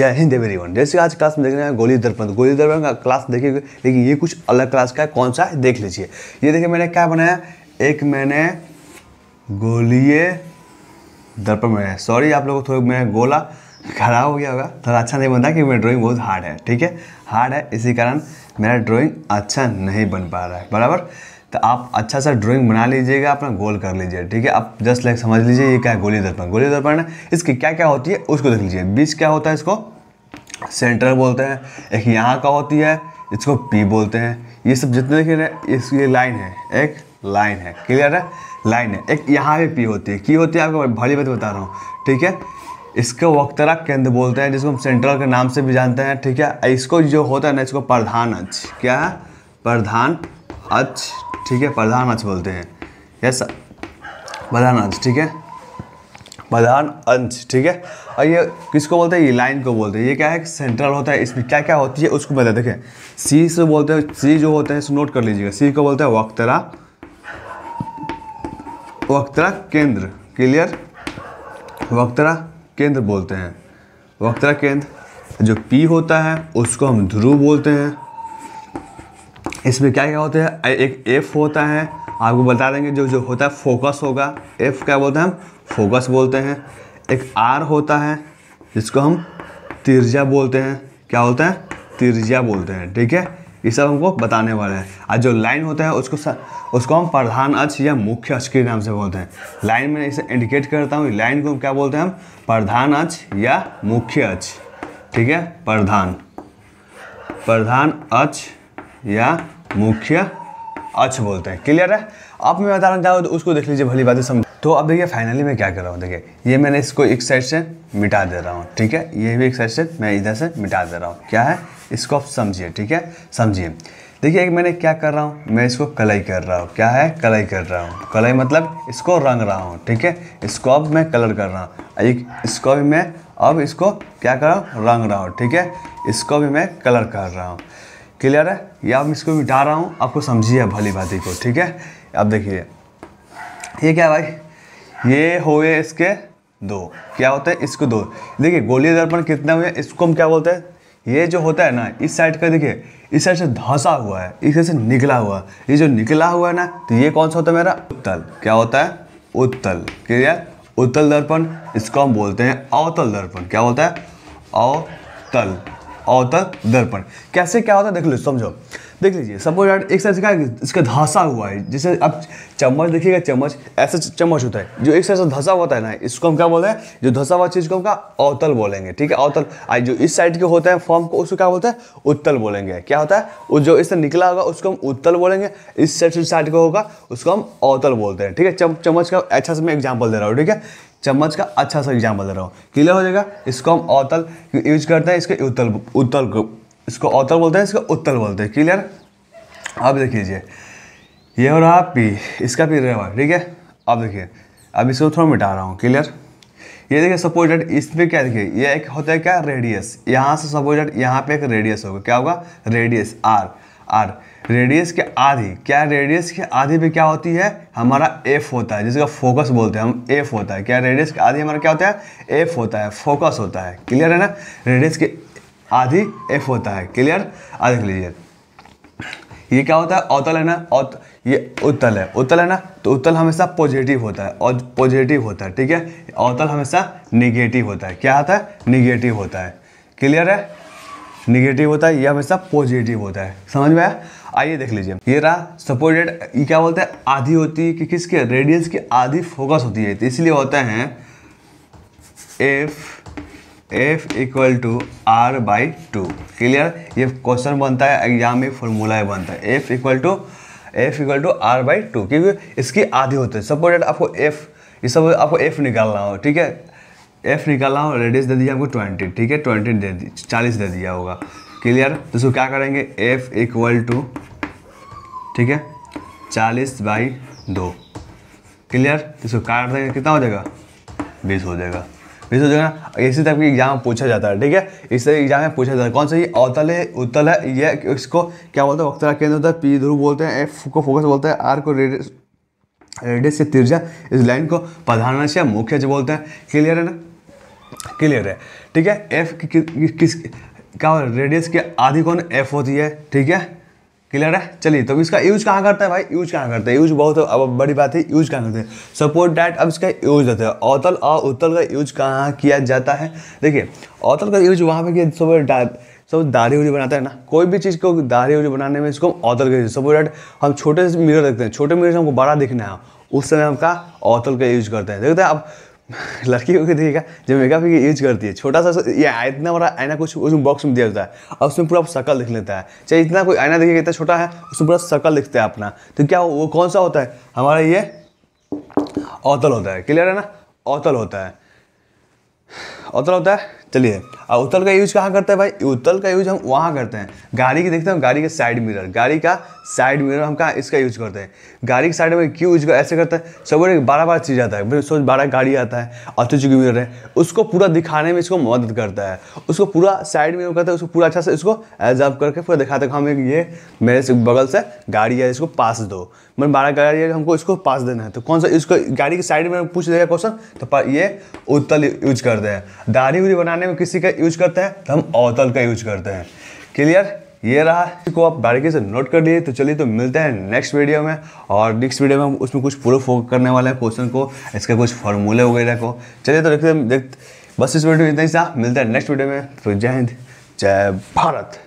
जय Hind every one जैसे आज क्लास में देख रहे हैं गोली दर्पण तो गोली दर्पण का क्लास देखिए लेकिन ये कुछ अलग क्लास का है कौन सा है देख लीजिए ये देखिए मैंने क्या बनाया एक मैंने गोलीय दर्पण बनाया सॉरी आप लोगों को थोड़ा मैं गोला खराब हो गया होगा थोड़ा अच्छा नहीं बनता क्योंकि मेरा ड्रॉइंग बहुत हार्ड है ठीक है हार्ड है इसी कारण मेरा ड्रॉइंग अच्छा नहीं बन पा रहा है बराबर तो आप अच्छा सा ड्राइंग बना लीजिएगा अपना गोल कर लीजिए ठीक है आप जस्ट लाइक समझ लीजिए ये क्या है गोली दर्पण गोली दर्पण इसकी क्या क्या होती है उसको देख लीजिए बीच क्या होता है इसको सेंटर बोलते हैं एक यहाँ का होती है इसको पी बोलते हैं ये सब जितने देखिए ना इसकी लाइन है एक लाइन है क्लियर है लाइन है एक यहाँ पे पी होती है की होती है आपको भली बात बता रहा हूँ ठीक है इसको वक्तरा केंद्र बोलते हैं जिसको हम सेंट्रल के नाम से भी जानते हैं ठीक है इसको जो होता है ना इसको प्रधान अच्छ क्या है प्रधान अच्छ ठीक है प्रधान अंश बोलते हैं यस प्रधान अंश ठीक है प्रधान अंश ठीक है और ये किसको बोलते हैं ये लाइन को बोलते हैं ये क्या है सेंट्रल होता है इसमें क्या क्या होती है उसको बताए देखें सी से बोलते हैं सी जो होते हैं इसको नोट कर लीजिएगा सी को बोलते हैं वक्तरा वक्तरा केंद्र क्लियर वक्तरा केंद्र बोलते हैं वक्तरा केंद्र जो पी होता है उसको हम ध्रुव बोलते हैं इसमें क्या क्या होते हैं एक एफ़ होता है आपको बता देंगे जो जो होता है फोकस होगा एफ़ क्या बोलते हैं हम फोकस बोलते हैं एक आर होता है जिसको हम तिरजा बोलते हैं क्या बोलते हैं तिरजा बोलते हैं ठीक है ये सब हमको बताने वाले हैं और जो लाइन होता है उसको उसको हम प्रधान अक्ष या मुख्य अक्ष के नाम से बोलते हैं लाइन में इसे इंडिकेट करता हूँ लाइन को हम क्या बोलते हैं हम प्रधान अक्ष या मुख्य अक्ष ठीक है प्रधान प्रधान अक्ष या मुख्य अक्ष बोलते हैं क्लियर है आप मैं बताना चाहूँ तो उसको देख लीजिए भली बातें समझ तो अब देखिए फाइनली मैं क्या कर रहा हूँ देखिए ये मैंने इसको एक साइड से मिटा दे रहा हूँ ठीक है ये भी एक साइड से मैं इधर से मिटा दे रहा हूँ क्या है इसको आप समझिए ठीक है समझिए देखिए एक मैंने क्या कर रहा हूँ मैं इसको कलई कर रहा हूँ क्या है कलई कर रहा हूँ कलई मतलब इसको रंग रहा हूँ ठीक है इसको अब मैं कलर कर रहा हूँ एक इसको भी मैं अब इसको क्या कर रहा हूँ रंग रहा हूँ ठीक है इसको भी मैं कलर कर रहा हूँ क्लियर है या मैं इसको मिटा रहा हूँ आपको समझिए भली भांति को ठीक है अब देखिए ये क्या भाई ये हो गए इसके दो क्या होता है इसको दो देखिए गोली दर्पण कितने हुए इसको हम क्या बोलते हैं ये जो होता है ना इस साइड का देखिए इस साइड से धंसा हुआ है इस साइड से निकला हुआ ये जो निकला हुआ है ना तो ये कौन सा होता है मेरा उत्तल क्या होता है उत्तल क्लियर उत्तल दर्पण इसको हम बोलते हैं अवतल दर्पण क्या बोलता है अवतल अवतक दर्पण कैसे क्या होता है देख लो समझो देख लीजिए सपोज यार एक साइड से क्या इसका धंसा हुआ है जैसे आप चम्मच देखिएगा चम्मच ऐसा चम्मच होता है जो एक साइड से धंसा होता है ना इसको हम क्या बोलते हैं जो धंसा हुआ चीज़ को हम क्या अवतल बोलेंगे ठीक है अवतल आज जो इस साइड के होते हैं फॉर्म को उसको क्या बोलते हैं उत्तल बोलेंगे क्या होता है वो जो इससे निकला होगा उसको हम उत्तल बोलेंगे इस साइड से साइड का होगा उसको हम अवतल बोलते हैं ठीक है चम्मच का अच्छा से मैं एग्जाम्पल दे रहा हूँ ठीक है चम्मच का अच्छा सा एग्जाम्पल दे रहा हूँ क्लियर हो जाएगा इसको हम अवतल यूज करते हैं इसके उत्तल उत्तल इसको अवतल बोलते हैं इसको उत्तल बोलते हैं क्लियर अब देख लीजिए ये हो रहा पी इसका पी रहा ठीक है अब देखिए अब इसको थोड़ा मिटा रहा हूँ क्लियर ये देखिए सपोजिट इसमें क्या देखिए ये एक होता है क्या रेडियस यहाँ से सपोजिट यहाँ पे एक रेडियस होगा क्या होगा रेडियस आर आर रेडियस के आधी क्या रेडियस के आधी पे क्या होती है हमारा एफ होता है जिसका फोकस बोलते हैं हम एफ होता है क्या रेडियस के आधी हमारा क्या होता है एफ होता है फोकस होता है क्लियर है ना रेडियस के आधी एफ होता है क्लियर आ देख लीजिए ये क्या होता है अवतल है ना और ये उत्तल है उत्तल है ना तो उत्तल हमेशा पॉजिटिव होता है और पॉजिटिव होता है ठीक है अवतल हमेशा निगेटिव होता है क्या होता है निगेटिव होता है क्लियर है निगेटिव होता है ये हमेशा पॉजिटिव होता है समझ में आया आइए देख लीजिए ये रहा सपोर्टेड ये क्या बोलते हैं आधी होती है कि किसके रेडियंस की आधी फोकस होती है तो इसलिए होते हैं F F equal to R by two clear ये क्वेश्चन बनता है एग्जाम में फॉर्मूला बनता है F equal to F equal to R by two क्योंकि इसकी आधी होती है सपोर्टेड आपको एफ ये सब आपको एफ निकालना हो ठीक है एफ निकालना हो रेडियस दे दिया आपको ट्वेंटी ठीक है ट्वेंटी दे दी चालीस दे दिया होगा क्लियर तो इसको क्या करेंगे एफ इक्वल टू ठीक है चालीस बाई दो क्लियर तो इसको काट देंगे कितना हो जाएगा बीस हो जाएगा जैसे देखना इसी टाइप के एग्जाम में पूछा जाता है ठीक है इस तरह एग्जाम में पूछा जाता है कौन सा ये अवतल है उत्तल है ये इसको क्या बोलते हैं वक्तरा केंद्र होता है पी ध्रुव बोलते हैं एफ को फोकस बोलते हैं आर को रेडियस रेडियस से तिरजा इस लाइन को प्रधान या मुख्य जो बोलते हैं क्लियर है ना क्लियर है ठीक है एफ किस क्या रेडियस के आधी कौन एफ होती है ठीक है क्लियर है चलिए तो इसका यूज कहाँ करते हैं भाई यूज कहाँ करते हैं यूज बहुत अब बड़ी बात है यूज कहाँ करते हैं सपोर्ट डैट अब इसका यूज होता है अवतल और उत्तल का यूज कहाँ किया जाता है देखिए अवतल का यूज वहाँ पे किया सपोर्ट डैट सब दाढ़ी उड़ी बनाता है ना कोई भी चीज़ को दाढ़ी उड़ी बनाने में इसको हम अवतल का यूज सपोज डैट हम छोटे से मिरर देखते हैं छोटे मिरर से हमको बड़ा दिखना है उस समय हम का अवतल का यूज करते हैं देखते हैं आप लड़की को देखेगा जब मेकअप यूज करती है छोटा सा ये इतना बड़ा आईना कुछ उसमें बॉक्स में दिया जाता है और उसमें पूरा शक्ल दिख लेता है चाहे इतना कोई आईना देखेगा इतना छोटा है उसमें पूरा शक्ल दिखता है अपना तो क्या वो कौन सा होता है हमारा ये अतल होता है क्लियर है ना अवतल होता है अतल होता है चलिए और उतल का यूज़ कहाँ करते हैं भाई उतल का यूज़ हम वहाँ करते हैं गाड़ी की देखते हैं गाड़ी का साइड मिरर गाड़ी का साइड मिरर हम कहाँ इसका यूज़ करते हैं गाड़ी के साइड में क्यों यूज ऐसे करते हैं सब बारह बारह चीज़ आता है फिर सोच बारह गाड़ी आता है अच्छे चुकी मिरर है उसको पूरा दिखाने में इसको मदद करता है उसको पूरा साइड मिरर करता है उसको पूरा अच्छा से इसको एजर्व करके पूरा दिखाते हैं हम हाँ, ये मेरे से बगल से गाड़ी है इसको पास दो मैंने बारह करा ये हमको इसको पास देना है तो कौन सा इसको गाड़ी के साइड में पूछ देगा क्वेश्चन तो ये उत्तल यूज करते हैं दाढ़ी उड़ी बनाने में किसी का यूज करते हैं तो हम अवतल का यूज करते हैं क्लियर ये रहा इसको आप बारीकी से नोट कर लीजिए तो चलिए तो मिलते हैं नेक्स्ट वीडियो में और नेक्स्ट वीडियो में हम उसमें कुछ प्रूफ करने वाले हैं क्वेश्चन को इसके कुछ फॉर्मूले वगैरह को चलिए तो देखते हैं देख बस इस वीडियो में इतना ही था मिलते हैं नेक्स्ट वीडियो में तो जय हिंद जय भारत